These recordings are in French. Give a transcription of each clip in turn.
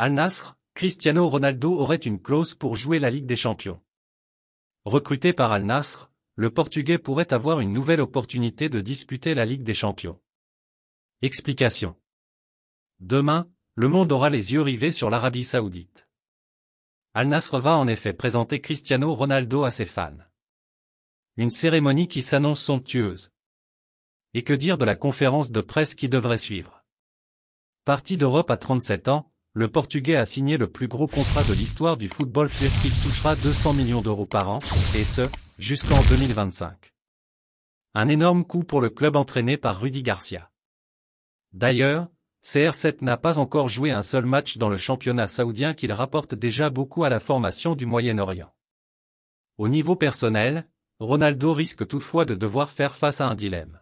Al Nasr, Cristiano Ronaldo aurait une clause pour jouer la Ligue des Champions. Recruté par Al Nasr, le Portugais pourrait avoir une nouvelle opportunité de disputer la Ligue des Champions. Explication. Demain, le monde aura les yeux rivés sur l'Arabie Saoudite. Al Nasr va en effet présenter Cristiano Ronaldo à ses fans. Une cérémonie qui s'annonce somptueuse. Et que dire de la conférence de presse qui devrait suivre Parti d'Europe à 37 ans, le Portugais a signé le plus gros contrat de l'histoire du football puisqu'il touchera 200 millions d'euros par an, et ce, jusqu'en 2025. Un énorme coup pour le club entraîné par Rudy Garcia. D'ailleurs, CR7 n'a pas encore joué un seul match dans le championnat saoudien qu'il rapporte déjà beaucoup à la formation du Moyen-Orient. Au niveau personnel, Ronaldo risque toutefois de devoir faire face à un dilemme.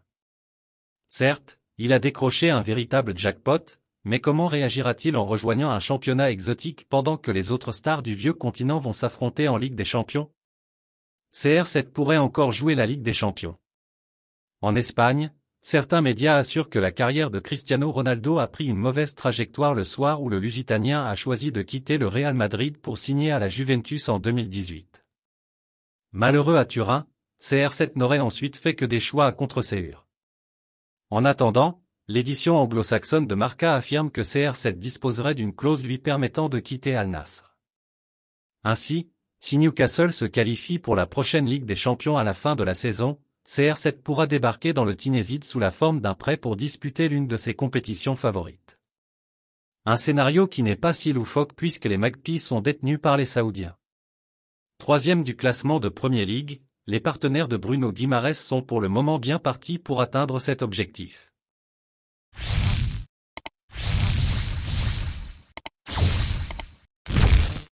Certes, il a décroché un véritable jackpot, mais comment réagira-t-il en rejoignant un championnat exotique pendant que les autres stars du vieux continent vont s'affronter en Ligue des Champions CR7 pourrait encore jouer la Ligue des Champions. En Espagne, certains médias assurent que la carrière de Cristiano Ronaldo a pris une mauvaise trajectoire le soir où le Lusitanien a choisi de quitter le Real Madrid pour signer à la Juventus en 2018. Malheureux à Turin, CR7 n'aurait ensuite fait que des choix à contre-séure. En attendant, L'édition anglo-saxonne de Marca affirme que CR7 disposerait d'une clause lui permettant de quitter Al Nasr. Ainsi, si Newcastle se qualifie pour la prochaine Ligue des Champions à la fin de la saison, CR7 pourra débarquer dans le Tinéside sous la forme d'un prêt pour disputer l'une de ses compétitions favorites. Un scénario qui n'est pas si loufoque puisque les Magpies sont détenus par les Saoudiens. Troisième du classement de Premier League, les partenaires de Bruno Guimares sont pour le moment bien partis pour atteindre cet objectif.